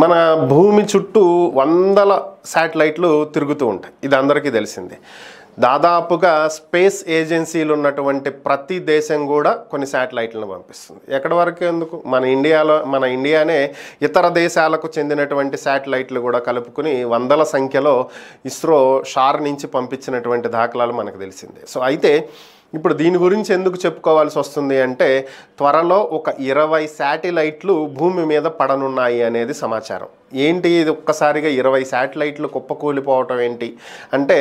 మన భూమి చుట్టూ వందల శాటిలైట్లు తిరుగుతూ ఉంటాయి ఇది అందరికీ తెలిసిందే దాదాపుగా స్పేస్ ఏజెన్సీలు ఉన్నటువంటి ప్రతి దేశం కూడా కొన్ని శాటిలైట్లను పంపిస్తుంది ఎక్కడి వరకు ఎందుకు మన ఇండియాలో మన ఇండియానే ఇతర దేశాలకు చెందినటువంటి శాటిలైట్లు కూడా కలుపుకుని వందల సంఖ్యలో ఇస్రో షార్ నుంచి పంపించినటువంటి దాఖలాలు మనకు తెలిసిందే సో అయితే ఇప్పుడు దీని గురించి ఎందుకు చెప్పుకోవాల్సి వస్తుంది అంటే త్వరలో ఒక ఇరవై శాటిలైట్లు భూమి మీద పడనున్నాయి అనేది సమాచారం ఏంటి ఇది ఒక్కసారిగా ఇరవై శాటిలైట్లు కుప్పకూలిపోవటం ఏంటి అంటే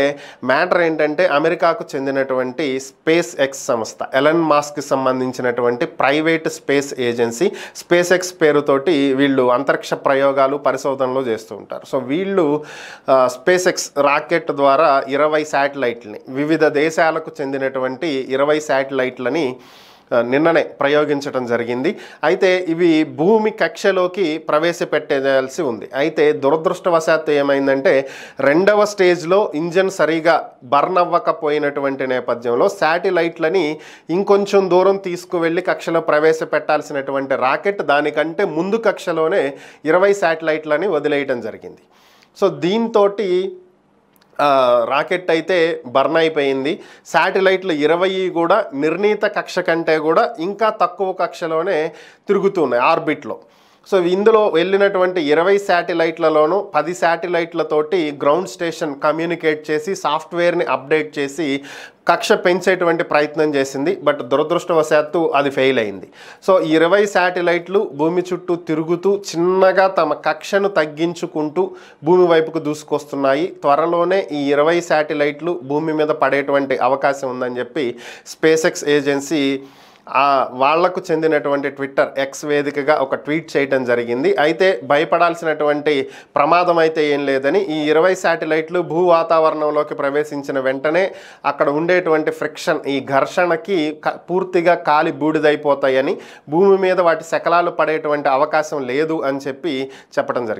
మ్యాటర్ ఏంటంటే అమెరికాకు చెందినటువంటి స్పేస్ ఎక్స్ సంస్థ ఎలన్ మాస్క్కి సంబంధించినటువంటి private space agency SpaceX పేరుతోటి వీళ్ళు అంతరిక్ష ప్రయోగాలు పరిశోధనలు చేస్తూ ఉంటారు సో వీళ్ళు స్పేస్ ఎక్స్ రాకెట్ ద్వారా ఇరవై శాటిలైట్ని వివిధ దేశాలకు చెందినటువంటి ఇరవై శాటిలైట్లని నిన్ననే ప్రయోగించడం జరిగింది అయితే ఇవి భూమి కక్షలోకి ప్రవేశపెట్టేయాల్సి ఉంది అయితే దురదృష్టవశాత్తు ఏమైందంటే రెండవ స్టేజ్లో ఇంజన్ సరిగా బర్న్ అవ్వకపోయినటువంటి నేపథ్యంలో శాటిలైట్లని ఇంకొంచెం దూరం తీసుకువెళ్ళి కక్షలో ప్రవేశపెట్టాల్సినటువంటి రాకెట్ దానికంటే ముందు కక్షలోనే ఇరవై శాటిలైట్లని వదిలేయడం జరిగింది సో దీంతో రాకెట్ అయితే బర్న్ అయిపోయింది శాటిలైట్లు ఇరవై కూడా నిర్ణీత కక్ష కంటే కూడా ఇంకా తక్కువ కక్షలోనే తిరుగుతున్నాయి ఆర్బిట్లో సో ఇందులో వెళ్ళినటువంటి ఇరవై శాటిలైట్లలోనూ పది శాటిలైట్లతోటి గ్రౌండ్ స్టేషన్ కమ్యూనికేట్ చేసి సాఫ్ట్వేర్ని అప్డేట్ చేసి కక్ష పెంచేటువంటి ప్రయత్నం చేసింది బట్ దురదృష్టవశాత్తు అది ఫెయిల్ అయింది సో ఇరవై శాటిలైట్లు భూమి చుట్టూ తిరుగుతూ చిన్నగా తమ కక్షను తగ్గించుకుంటూ భూమి వైపుకు దూసుకొస్తున్నాయి త్వరలోనే ఈ ఇరవై శాటిలైట్లు భూమి మీద పడేటువంటి అవకాశం ఉందని చెప్పి స్పేసెక్స్ ఏజెన్సీ వాళ్లకు చెందినటువంటి ట్విట్టర్ ఎక్స్ వేదికగా ఒక ట్వీట్ చేయడం జరిగింది అయితే భయపడాల్సినటువంటి ప్రమాదం అయితే ఏం లేదని ఈ ఇరవై శాటిలైట్లు భూ వాతావరణంలోకి ప్రవేశించిన వెంటనే అక్కడ ఉండేటువంటి ఫ్రిక్షన్ ఈ ఘర్షణకి పూర్తిగా కాలి బూడిదైపోతాయని భూమి మీద వాటి శకలాలు పడేటువంటి అవకాశం లేదు అని చెప్పి చెప్పడం జరిగింది